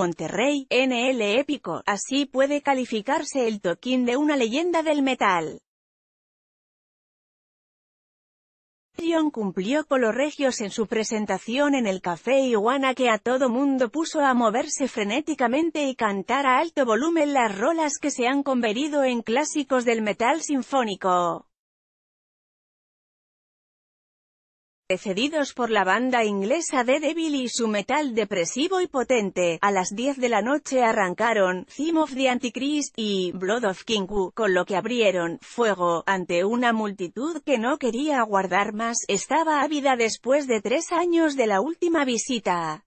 Monterrey, NL Épico, así puede calificarse el toquín de una leyenda del metal. Dion cumplió con los regios en su presentación en el Café Iguana que a todo mundo puso a moverse frenéticamente y cantar a alto volumen las rolas que se han convertido en clásicos del metal sinfónico. Precedidos por la banda inglesa de Devil y su metal depresivo y potente. A las 10 de la noche arrancaron Theme of the Antichrist y Blood of King Wu, con lo que abrieron fuego ante una multitud que no quería aguardar más, estaba ávida después de tres años de la última visita.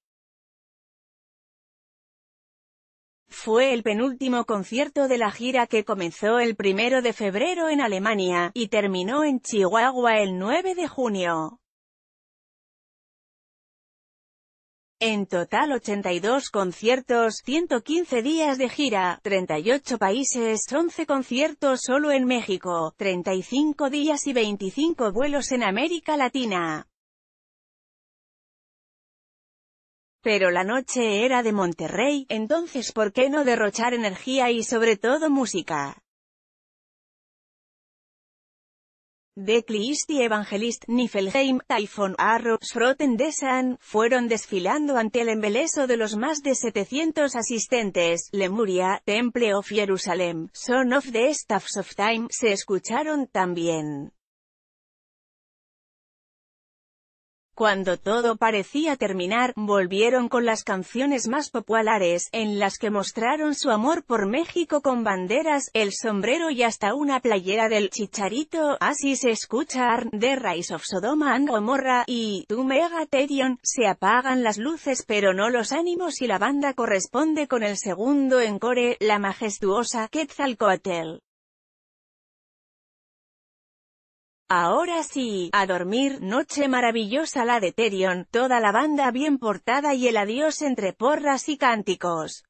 fue el penúltimo concierto de la gira que comenzó el primero de febrero en Alemania, y terminó en Chihuahua el 9 de junio. En total 82 conciertos, 115 días de gira, 38 países, 11 conciertos solo en México, 35 días y 25 vuelos en América Latina. Pero la noche era de Monterrey, entonces ¿por qué no derrochar energía y sobre todo música? Declist y Evangelist Nifelheim, Typhon Arrow, Schroten Desan, fueron desfilando ante el embeleso de los más de 700 asistentes. Lemuria, Temple of Jerusalem, Son of the Staffs of Time, se escucharon también. Cuando todo parecía terminar, volvieron con las canciones más populares, en las que mostraron su amor por México con banderas, el sombrero y hasta una playera del Chicharito, así se Arn, The Rise of Sodoma and Gomorra, y, Tu tedion, se apagan las luces pero no los ánimos y la banda corresponde con el segundo encore, la majestuosa Quetzalcoatl. Ahora sí, a dormir, noche maravillosa la de Terion, toda la banda bien portada y el adiós entre porras y cánticos.